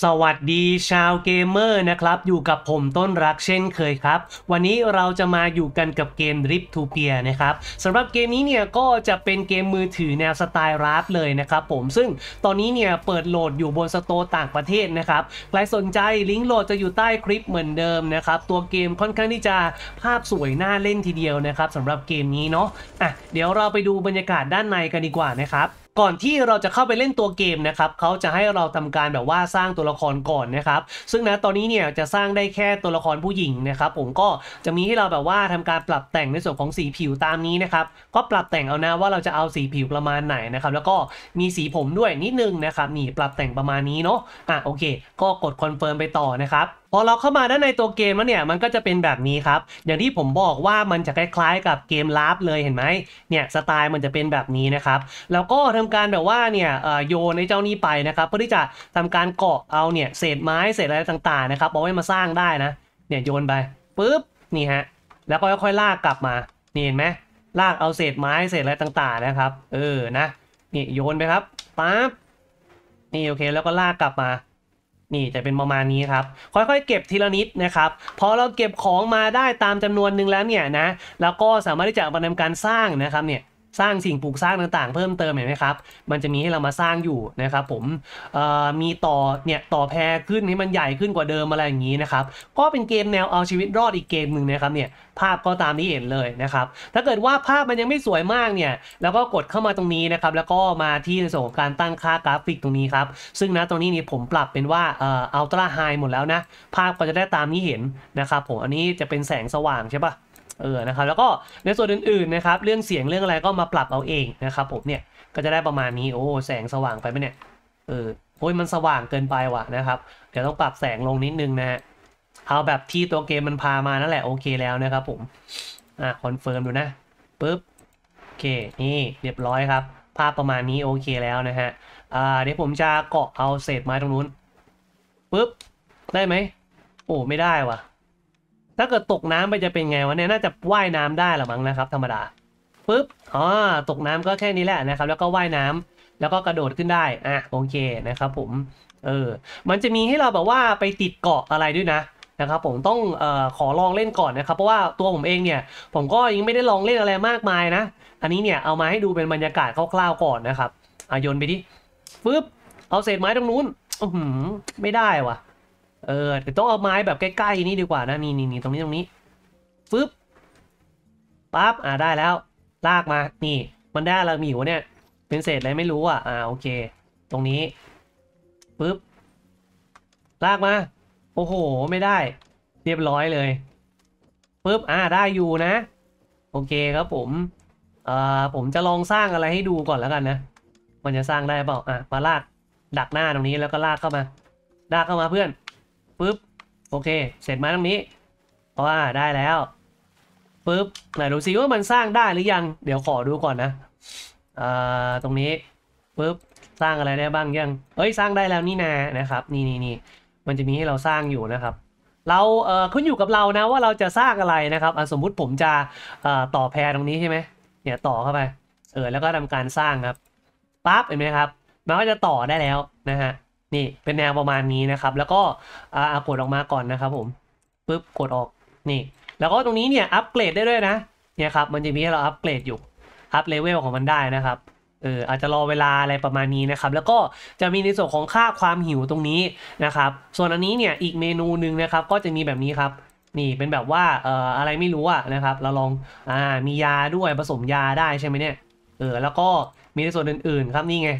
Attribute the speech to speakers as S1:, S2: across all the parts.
S1: สวัสดีชาวเกมเมอร์นะครับ อยู่กับผมต้นรักเช่นเคยครับ วันนี้เราจะมาอยู่กันกับเกม r i p t เปียนะครับสำหรับเกมนี้เนี่ยก็จะเป็นเกมมือถือแนวสไตล์ราฟเลยนะครับผมซึ่งตอนนี้เนี่ยเปิดโหลดอยู่บนสโตร์ต่างประเทศนะครับใครสนใจลิงก์โหลดจะอยู่ใต้คลิปเหมือนเดิมนะครับ ตัวเกมค่อนข้างที่จะภาพสวยน่าเล่นทีเดียวนะครับสำหรับเกมนี้เนาะอ่ะเดี๋ยวเราไปดูบรรยากาศด้านในกันดีกว่านะครับก่อนที่เราจะเข้าไปเล่นตัวเกมนะครับเขาจะให้เราทำการแบบว่าสร้างตัวละครก่อนนะครับ ซึ่งนะตอนนี้เนี่ยจะสร้างได้แค่ตัวละครผู้หญิงนะครับ ผมก็จะมีให้เราแบบว่าทำการปรับแต่งในส่วนของสีผิวตามนี้นะครับ ก็ปรับแต่งเอานะว่าเราจะเอาสีผิวประมาณไหนนะครับ แล้วก็มีสีผมด้วยนิดนึงนะครับ นี่ปรับแต่งประมาณนี้เนาะ อ่ะโอเค ก็กดคอนเฟิร์มไปต่อนะครับพอเราเข้ามาด้านในตัวเกมแล้วเนี่ยมันก็จะเป็นแบบนี้ครับ อย่างที่ผมบอกว่ามันจะคล้ายๆกับเกมลาฟเลยเห็นไหมเนี่ยสไตล์มันจะเป็นแบบนี้นะครับ แล้วก็ทำการแบบว่าเนี่ยโยนในเจ้านี้ไปนะครับ เพื่อที่จะทำการเกาะเอาเนี่ยเศษไม้เศษอะไรต่างๆนะครับเอาไว้มาสร้างได้นะเนี่ยโยนไปปุ๊บนี่ ฮะ แล้วก็ค่อยๆลากกลับมา นี่เห็นไหมลากเอาเศษไม้เศษอะไรต่างๆนะครับ เออนะนี่โยนไปครับปั๊บนี่โอเคแล้วก็ลากกลับมานี่จะเป็นประมาณนี้ครับ ค่อยๆ เก็บทีละนิดนะครับ พอเราเก็บของมาได้ตามจำนวนหนึ่งแล้วเนี่ยนะ แล้วก็สามารถที่จะมาทำการสร้างนะครับเนี่ยสร้างสิ่งปลูกสร้างต่างๆ เพิ่มเติมเห็นไหมครับ มันจะมีให้เรามาสร้างอยู่นะครับผมมีต่อเนี่ยต่อแพรขึ้นให้มันใหญ่ขึ้นกว่าเดิมอะไรอย่างนี้นะครับ ก็เป็นเกมแนวเอาชีวิตรอดอีกเกมหนึ่งนะครับเนี่ย ภาพก็ตามที่เห็นเลยนะครับ ถ้าเกิดว่าภาพมันยังไม่สวยมากเนี่ย แล้วก็กดเข้ามาตรงนี้นะครับ แล้วก็มาที่ในส่วนของการตั้งค่ากราฟิกตรงนี้ครับ ซึ่งนะตรงนี้นี่ผมปรับเป็นว่าเอ่ออัลตร้าไฮหมดแล้วนะ ภาพก็จะได้ตามนี้เห็นนะครับผม อันนี้จะเป็นแสงสว่างใช่ปะเออ นะครับ แล้วก็ในส่วนอื่นๆ นะครับ เรื่องเสียง เรื่องอะไร ก็มาปรับเอาเองนะครับผม เนี่ย ก็จะได้ประมาณนี้ โอ้ แสงสว่างไปไหมเนี่ย เออ โอ้ยมันสว่างเกินไปว่ะนะครับ เดี๋ยวต้องปรับแสงลงนิดนึงนะฮะ เอาแบบที่ตัวเกมมันพามานั่นแหละโอเคแล้วนะครับผมอ่ะคอนเฟิร์มดูนะ ปึ๊บ โอเค นี่ เรียบร้อยครับ ภาพประมาณนี้โอเคแล้วนะฮะอ่าเดี๋ยวผมจะเกาะเอาเศษไม้ตรงนู้น ปึ๊บ ได้ไหม โอ้ไม่ได้ว่ะถ้าเกิดตกน้ำไปจะเป็นไงวะเนี่ย น่าจะว่ายน้ำได้หรือมั้งนะครับ ธรรมดาปุ๊บ อ๋อ ตกน้ำก็แค่นี้แหละนะครับ แล้วก็ว่ายน้ำ แล้วก็กระโดดขึ้นได้ อ่ะโอเคนะครับ ผม เออ มันจะมีให้เราแบบว่าไปติดเกาะอะไรด้วยนะนะครับ ผมต้องออขอลองเล่นก่อนนะครับ เพราะว่าตัวผมเองเนี่ยผมก็ยังไม่ได้ลองเล่นอะไรมากมายนะ อันนี้เนี่ยเอามาให้ดูเป็นบรรยากาศคร่าวๆก่อนนะครับ อ่ะโยนไปดิปึ๊บ เอาเศษไม้ตรงนู้น อืไม่ได้วะ่ะเออ แต่ต้องเอาไม้แบบใกล้ๆนี่ดีกว่านะ นี่นี่นตรงนี้ ตรงนี้ฟึบปั๊บอ่า ได้แล้ว ลากมา นี่ มันได้แล้วมีหัวเนี่ย เป็นเศษอะไรไม่รู้อ่ะอ่า โอเค ตรงนี้ปึ๊บลากมา โอ้โหไม่ได้ เรียบร้อยเลยปึ๊บอ่า ได้อยู่นะ โอเคครับผม อ่า ผมจะลองสร้างอะไรให้ดูก่อนแล้วกันนะ มันจะสร้างได้เปล่า อ่ะมาลาก ดักหน้าตรงนี้แล้วก็ลากเข้ามาลากเข้ามาเพื่อนึ๊บโอเค เสร็จมาตรงนี้ว่าได้แล้วปึ๊บ ไหนดูซิว่ามันสร้างได้หรือยัง เดี๋ยวขอดูก่อนนะอ่าตรงนี้ปึ๊บสร้างอะไรได้บ้างยัง เฮ้ยสร้างได้แล้วนี่นานะครับนี่นี่นี่มันจะมีให้เราสร้างอยู่นะครับ เราเอ่อขึ้นอยู่กับเรานะว่าเราจะสร้างอะไรนะครับ สมมุติผมจะต่อแพรตรงนี้ใช่ไหมเนี่ยต่อเข้าไปเออแล้วก็ทำการสร้างครับปั๊บเห็นไหมครับมันก็จะต่อได้แล้วนะฮะนี่ เป็นแนวประมาณนี้นะครับ แล้วก็อ่ากดออกมาก่อนนะครับผมปึ๊บกดออกนี่ แล้วก็ตรงนี้เนี่ยอัปเกรดได้ด้วยนะเนี่ยครับ มันจะมีให้เราอัปเกรดอยู่อัปเลเวลของมันได้นะครับ เอออาจจะรอเวลาอะไรประมาณนี้นะครับแล้วก็จะมีในส่วนของค่าความหิวตรงนี้นะครับ ส่วนอันนี้เนี่ยอีกเมนูหนึ่งนะครับก็จะมีแบบนี้ครับ นี่เป็นแบบว่าเอ่ออะไรไม่รู้อะนะครับ เราลองอ่ามียาด้วยผสมยาได้ใช่ไหมเนี่ยเออแล้วก็มีในส่วนอื่น ๆ ครับนี่ไง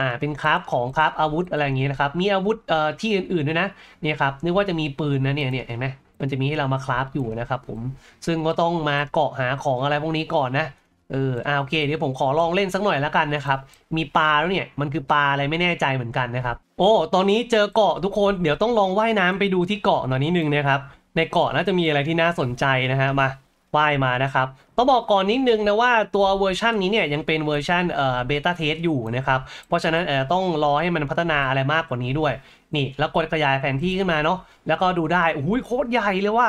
S1: อ่า เป็นคราฟของคราฟอาวุธอะไรอย่างเงี้ยนะครับ มีอาวุธเอ่อที่อื่นๆด้วยนะเนี่ยครับ นึกว่าจะมีปืนนะเนี่ยเนี่ยเห็นไหมมันจะมีให้เรามาคราฟอยู่นะครับผม ซึ่งก็ต้องมาเกาะหาของอะไรพวกนี้ก่อนนะ เออ อ่าโอเค เดี๋ยวผมขอลองเล่นสักหน่อยแล้วกันนะครับ มีปลาแล้วเนี่ย มันคือปลาอะไรไม่แน่ใจเหมือนกันนะครับ โอ้ ตอนนี้เจอเกาะทุกคน เดี๋ยวต้องลองว่ายน้ำไปดูที่เกาะหน่อยนิดนึงนะครับ ในเกาะน่าจะมีอะไรที่น่าสนใจนะฮะมาป้ายมานะครับ ต้องบอกก่อนนิดนึงนะว่าตัวเวอร์ชันนี้เนี่ยยังเป็นเวอร์ชันเอ่อเบต้าเทสอยู่นะครับ เพราะฉะนั้นเออต้องรอให้มันพัฒนาอะไรมากกว่านี้ด้วย นี่แล้วกดขยายแผนที่ขึ้นมาเนาะแล้วก็ดูได้อุ้ยโคตรใหญ่เลยว่า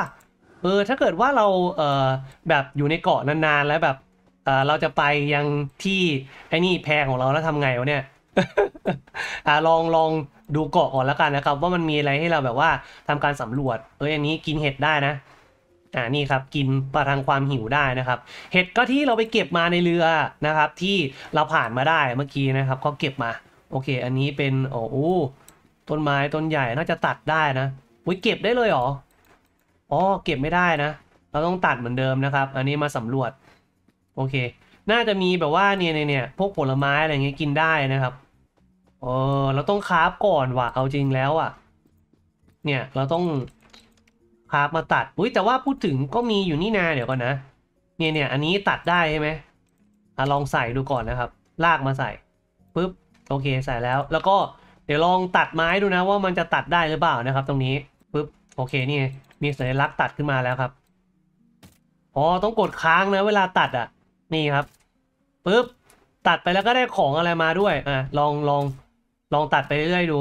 S1: เออถ้าเกิดว่าเราเอ่อแบบอยู่ในเกาะนานๆแล้วแบบเออเราจะไปยังที่ไอ้นี่แพงของเราแล้วทำไงวะเนี่ยอลองลองดูเกาะก่อนแล้วกันนะครับว่ามันมีอะไรให้เราแบบว่าทำการสำรวจเอออันนี้กินเห็ดได้นะอ่านี่ครับ กินประทังความหิวได้นะครับ เห็ดก็ที่เราไปเก็บมาในเรือนะครับที่เราผ่านมาได้เมื่อกี้นะครับ ก็เก็บมา โอเค อันนี้เป็นโอ้โหต้นไม้ ต้นใหญ่น่าจะตัดได้นะอุ้ยเก็บได้เลยหรออ๋อเก็บไม่ได้นะ เราต้องตัดเหมือนเดิมนะครับ อันนี้มาสำรวจ โอเค น่าจะมีแบบว่าเนี่ยเนี่ยพวกผลไม้อะไรเงี้ยกินได้นะครับเออเราต้องคราฟก่อนว่ะเอาจริงแล้วอ่ะ เนี่ยเราต้องพาร์มาตัดอุ้ยแต่ว่าพูดถึงก็มีอยู่นี่นาเดี๋ยวก่อนนะ เนี่ยเนี่ยอันนี้ตัดได้ใช่ไหมอะลองใส่ดูก่อนนะครับ ลากมาใส่ปุ๊บ โอเคใส่แล้ว แล้วก็เดี๋ยวลองตัดไม้ดูนะ ว่ามันจะตัดได้หรือเปล่านะครับ ตรงนี้ปุ๊บ โอเคนี่มีสัญลักษณ์ตัดขึ้นมาแล้วครับ อ๋อ ต้องกดค้างนะ เวลาตัดอ่ะนี่ครับปุ๊บ ตัดไปแล้วก็ได้ของอะไรมาด้วย อ่ะ ลองลองลองตัดไปเรื่อยๆดู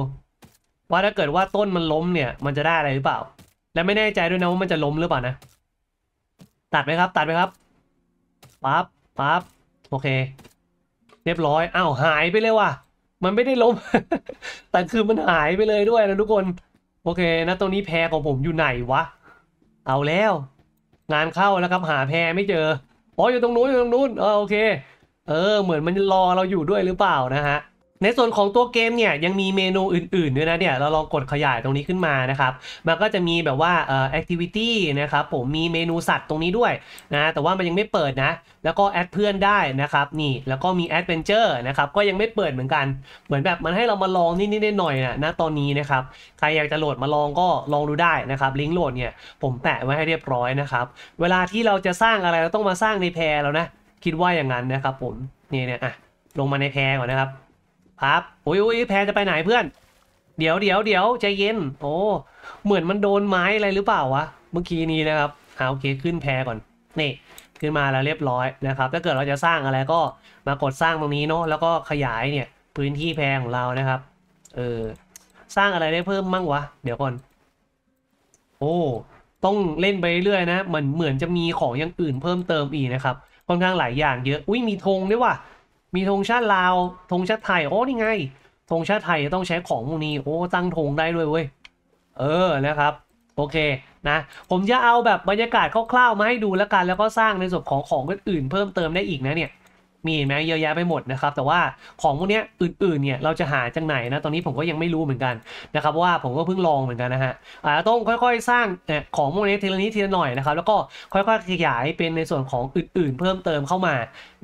S1: ว่าถ้าเกิดว่าต้นมันล้มเนี่ย มันจะได้อะไรหรือเปล่าและไม่แน่ใจด้วยนะว่ามันจะล้มหรือเปล่านะ ตัดไหมครับ ตัดไหมครับปั๊บปั๊บโอเค เรียบร้อยอ้าวหายไปเลยว่ะ มันไม่ได้ล้ม แต่คือมันหายไปเลยด้วยนะทุกคน โอเคนะตรงนี้แพรของผมอยู่ไหนวะ เอาแล้ว งานเข้าแล้วครับหาแพรไม่เจออ๋ออยู่ตรงนู้นอยู่ตรงนู้นเออโอเค เออ เหมือนมันรอเราอยู่ด้วยหรือเปล่านะฮะในส่วนของตัวเกมเนี่ยยังมีเมนูอื่นๆด้วยนะเนี่ยเราลองกดขยายตรงนี้ขึ้นมานะครับมันก็จะมีแบบว่าเอ่อแอคทิวิตี้นะครับผมมีเมนูสัตว์ตรงนี้ด้วยนะ แต่ว่ามันยังไม่เปิดนะ แล้วก็แอดเพื่อนได้นะครับนี่แล้วก็มีแอดเวนเจอร์นะครับก็ยังไม่เปิดเหมือนกัน เหมือนแบบมันให้เรามาลองนิดๆหน่อยๆนะะตอนนี้นะครับ ใครอยากจะโหลดมาลองก็ลองดูได้นะครับลิงก์โหลดเนี่ยผมแปะไว้ให้เรียบร้อยนะครับเวลาที่เราจะสร้างอะไรเราต้องมาสร้างในแพรแล้วนะ คิดว่าอย่างนั้นนะครับผมนี่เนี่ยอ่ะลงมาในแพรก่อนนะครับปับอุ้ยอุ้ยแพรจะไปไหนเพื่อน เดี๋ยวเดี๋ยวเดี๋ยวใจเย็น โอ้ เหมือนมันโดนไม้อะไรหรือเปล่าวะ เมื่อกี้นี้นะครับเอาโอเค ขึ้นแพรก่อน นี่ ขึ้นมาแล้วเรียบร้อยนะครับ ถ้าเกิดเราจะสร้างอะไรก็มากดสร้างตรงนี้เนาะ แล้วก็ขยายเนี่ย พื้นที่แพรของเรานะครับ เออ สร้างอะไรได้เพิ่มมั่งวะ เดี๋ยวก่อน โอ้ ต้องเล่นไปเรื่อยนะ เหมือน เหมือนจะมีของอย่างอื่น เพิ่มเติมอีกนะครับ ค่อนข้างหลายอย่างเยอะ อุ้ย มีธงด้วยว่ะมีธงชาติลาว ธงชาติไทย โอ้ นี่ไง ธงชาติไทยต้องใช้ของพวกนี้โอ้ตั้งธงได้ด้วยเว้ย เออ นะครับ โอเค นะ ผมจะเอาแบบบรรยากาศคร่าวๆมาให้ดูแล้วกัน แล้วก็สร้างในส่วนของของอื่นๆเพิ่มเติมได้อีกนะเนี่ยมีไหมเยอะแยะไปหมดนะครับแต่ว่าของพวกนี้อื่นๆเนี่ยเราจะหาจากไหนนะตอนนี้ผมก็ยังไม่รู้เหมือนกันนะครับว่าผมก็เพิ่งลองเหมือนกันนะฮะอาจจะต้องค่อยๆสร้างของพวกนี้ทีละนิดทีละหน่อยนะครับแล้วก็ค่อยๆขยายเป็นในส่วนของอื่นๆ เพิ่มเติมเข้ามา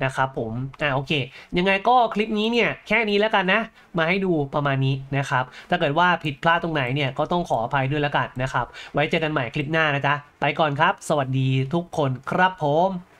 S1: นะครับผมอ่าโอเค ยังไงก็คลิปนี้เนี่ยแค่นี้แล้วกันนะ มาให้ดูประมาณนี้นะครับถ้าเกิดว่าผิดพลาดตรงไหนเนี่ยก็ต้องขออภัยด้วยแล้วกันนะครับไว้เจอกันใหม่คลิปหน้านะจ๊ะไปก่อนครับ สวัสดีทุกคนครับผม